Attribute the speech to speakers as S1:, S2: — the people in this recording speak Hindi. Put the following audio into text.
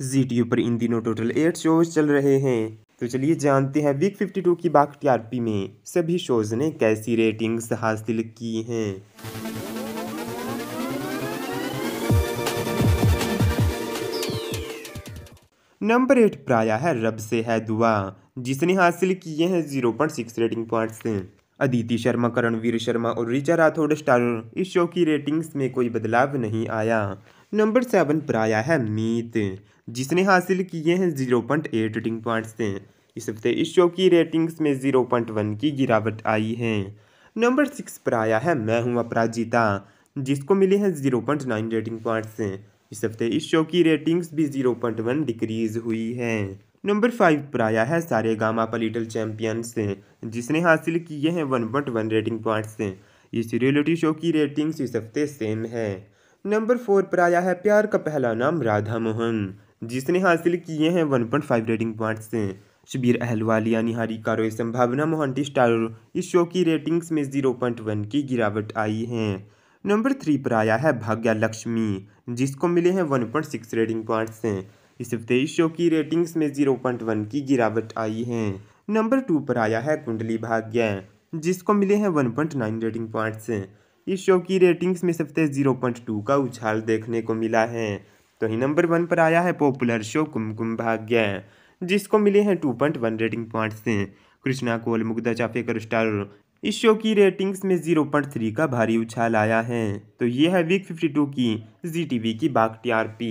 S1: जी टी पर इन दिनों टोटल एट शोज चल रहे हैं तो चलिए जानते हैं वीक 52 की बाक टीआरपी में सभी शोज ने कैसी रेटिंग्स हासिल की हैं नंबर एट पर आया है रब से है दुआ जिसने हासिल किए हैं zero point six rating points Aditi Sharma Karanvir Sharma और ऋचा राठौड़ स्टार इस शो की रेटिंग्स में कोई बदलाव नहीं आया नंबर सेवन पर आया है मीत जिसने हासिल किए हैं zero point eight rating points इस हफ्ते इस शो की रेटिंग्स में जीरो पॉइंट वन की गिरावट आई है नंबर सिक्स पर आया है मैं हूँ अपराजिता जिसको मिले हैं zero point nine rating points इस हफ्ते इस शो की रेटिंग्स भी जीरो पॉइंट वन डिक्रीज हुई है नंबर फाइव पर आया है सारे गामा पलिटल चैम्पियन से जिसने हासिल किए हैं one point one rating points से इस रियलिटी शो की रेटिंग्स इस हफ्ते सेम है नंबर फोर पर आया है प्यार का पहला नाम राधा मोहन जिसने हासिल किए हैं one point five rating points से शबीर अहलवालिया निहारी कारोई संभावना मोहंटी स्टार इस शो की रेटिंग्स में जीरो पॉइंट वन की गिरावट आई है नंबर थ्री पर आया है भाग्या लक्ष्मी जिसको मिले हैं one point six rating points हैं इस हफ्ते शो की रेटिंग्स में जीरो पॉइंट वन की गिरावट आई है नंबर टू पर आया है कुंडली भाग्य जिसको मिले हैं नाइन रेटिंग पॉइंट्स इस शो की रेटिंग्स में इस हफ्ते टू का उछाल देखने को मिला है तो ही नंबर वन पर आया है पॉपुलर शो कुमकुम भाग्य जिसको मिले हैं two point one rating points Krishna Kaul Mugdha Chaphekar star इस शो की रेटिंग्स में जीरो पॉइंट थ्री का भारी उछाल आया है तो ये है वीक टू की जी टी वी की बाग टी आर पी